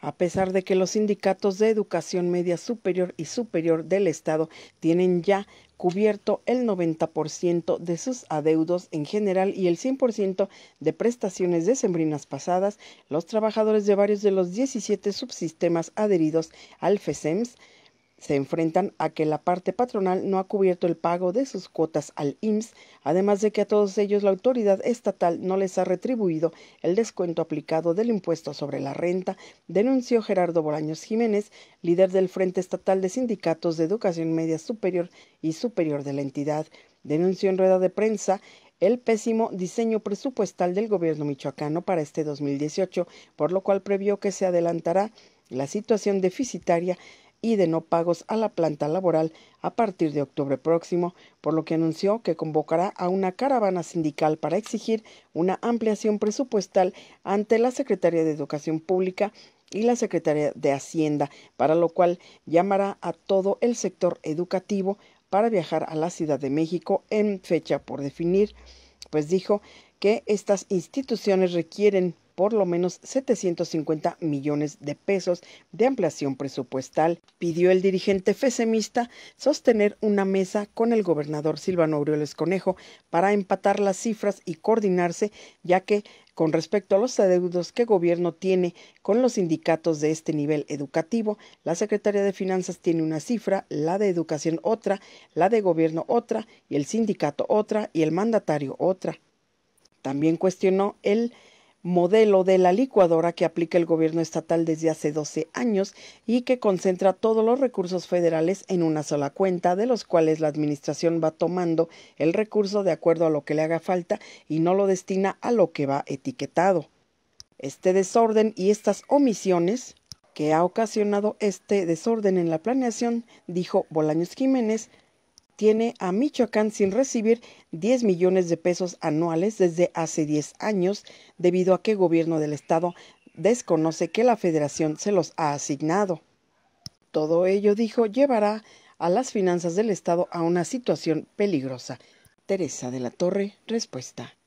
A pesar de que los sindicatos de educación media superior y superior del Estado tienen ya cubierto el 90% de sus adeudos en general y el 100% de prestaciones decembrinas pasadas, los trabajadores de varios de los 17 subsistemas adheridos al FESEMS e se enfrentan a que la parte patronal no ha cubierto el pago de sus cuotas al IMSS, además de que a todos ellos la autoridad estatal no les ha retribuido el descuento aplicado del impuesto sobre la renta, denunció Gerardo Bolaños Jiménez, líder del Frente Estatal de Sindicatos de Educación Media Superior y Superior de la entidad. Denunció en rueda de prensa el pésimo diseño presupuestal del gobierno michoacano para este 2018, por lo cual previó que se adelantará la situación deficitaria y de no pagos a la planta laboral a partir de octubre próximo, por lo que anunció que convocará a una caravana sindical para exigir una ampliación presupuestal ante la Secretaría de Educación Pública y la Secretaría de Hacienda, para lo cual llamará a todo el sector educativo para viajar a la Ciudad de México en fecha por definir, pues dijo que estas instituciones requieren por lo menos 750 millones de pesos de ampliación presupuestal. Pidió el dirigente fesemista sostener una mesa con el gobernador Silvano Aureoles Conejo para empatar las cifras y coordinarse, ya que con respecto a los adeudos que gobierno tiene con los sindicatos de este nivel educativo, la Secretaría de Finanzas tiene una cifra, la de Educación otra, la de Gobierno otra, y el sindicato otra, y el mandatario otra. También cuestionó el modelo de la licuadora que aplica el gobierno estatal desde hace 12 años y que concentra todos los recursos federales en una sola cuenta, de los cuales la administración va tomando el recurso de acuerdo a lo que le haga falta y no lo destina a lo que va etiquetado. Este desorden y estas omisiones que ha ocasionado este desorden en la planeación, dijo Bolaños Jiménez, tiene a Michoacán sin recibir 10 millones de pesos anuales desde hace 10 años debido a que el gobierno del estado desconoce que la federación se los ha asignado. Todo ello, dijo, llevará a las finanzas del estado a una situación peligrosa. Teresa de la Torre, respuesta.